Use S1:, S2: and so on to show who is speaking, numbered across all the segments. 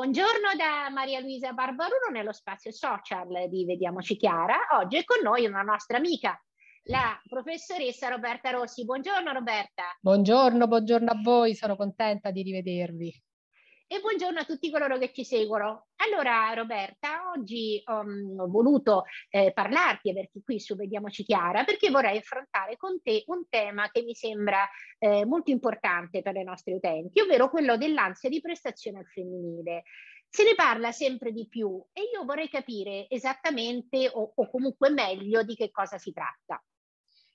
S1: Buongiorno da Maria Luisa Barbaruno nello spazio social di Vediamoci Chiara. Oggi è con noi una nostra amica, la professoressa Roberta Rossi. Buongiorno Roberta.
S2: Buongiorno,
S1: buongiorno a voi, sono contenta di rivedervi e buongiorno a tutti coloro che ci seguono. Allora Roberta, oggi um, ho voluto eh, parlarti, averti qui su Vediamoci Chiara, perché vorrei affrontare con te un tema che mi sembra eh, molto importante per le nostre utenti, ovvero quello dell'ansia di prestazione al femminile se ne parla sempre di più e io vorrei capire esattamente o, o, comunque meglio di che cosa si tratta.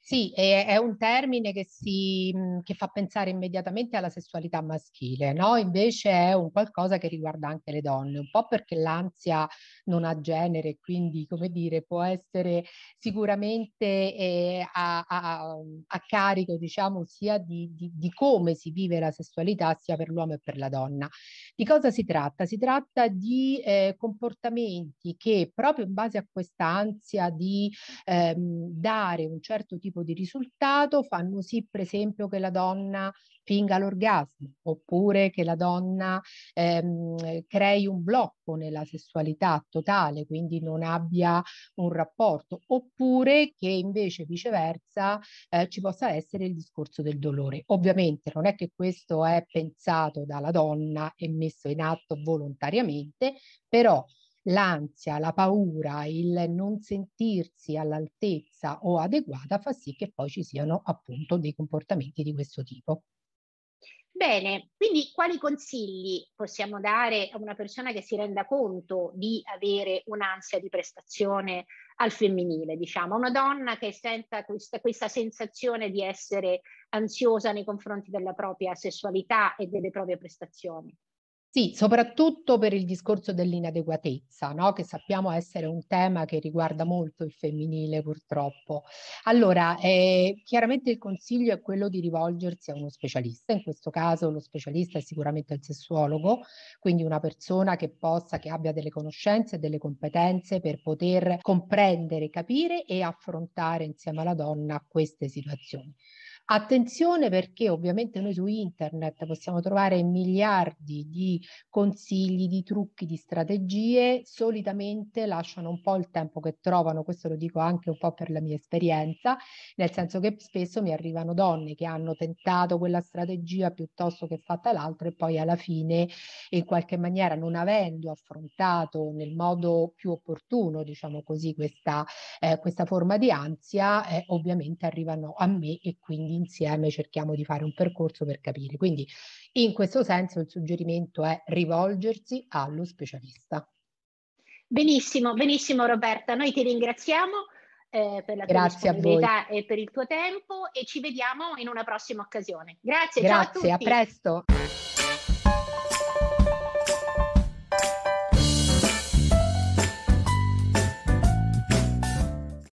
S1: Sì, è,
S2: è un termine che, si, mhmm, che, fa pensare immediatamente alla sessualità maschile, no? Invece è un qualcosa che riguarda anche le donne, un po' perché l'ansia non ha genere, quindi, come dire, può essere sicuramente eh, a, a, um, a, carico, diciamo, sia di, di, di come si vive la sessualità sia per l'uomo e per la donna. Di cosa si tratta? Si tratta di eh, comportamenti che proprio in base a questa ansia di ehm, dare un certo tipo tipo di risultato fanno sì, per esempio, che la donna finga l'orgasmo, oppure che la donna ehm, crei un blocco nella sessualità totale, quindi non abbia un rapporto, oppure che invece viceversa eh, ci possa essere il discorso del dolore. Ovviamente non è che questo è pensato dalla donna e messo in atto volontariamente, però l'ansia, la paura, il non sentirsi all'altezza o adeguata fa sì che poi ci siano appunto dei comportamenti di questo tipo.
S1: Bene, quindi quali consigli possiamo dare a una persona che si renda conto di avere un'ansia di prestazione al femminile, diciamo, una donna che senta questa, questa sensazione di essere ansiosa nei confronti della propria sessualità e delle proprie prestazioni?
S2: Sì, soprattutto per il discorso dell'inadeguatezza, no? che sappiamo essere un tema che riguarda molto il femminile purtroppo. Allora, eh, chiaramente il consiglio è quello di rivolgersi a uno specialista, in questo caso lo specialista è sicuramente il sessuologo, quindi una persona che possa, che abbia delle conoscenze e delle competenze per poter comprendere, capire e affrontare insieme alla donna queste situazioni. Attenzione perché ovviamente noi su internet possiamo trovare miliardi di consigli, di trucchi, di strategie, solitamente lasciano un po' il tempo che trovano, questo lo dico anche un po' per la mia esperienza, nel senso che spesso mi arrivano donne che hanno tentato quella strategia piuttosto che fatta l'altra e poi alla fine in qualche maniera non avendo affrontato nel modo più opportuno, diciamo così, questa, eh, questa forma di ansia, eh, ovviamente arrivano a me e quindi insieme cerchiamo di fare un percorso per capire. Quindi in questo senso il suggerimento è rivolgersi allo specialista.
S1: Benissimo, benissimo Roberta, noi ti ringraziamo eh, per la Grazie tua disponibilità e per il tuo tempo e ci vediamo in una prossima occasione. Grazie, Grazie a tutti. Grazie,
S2: a presto.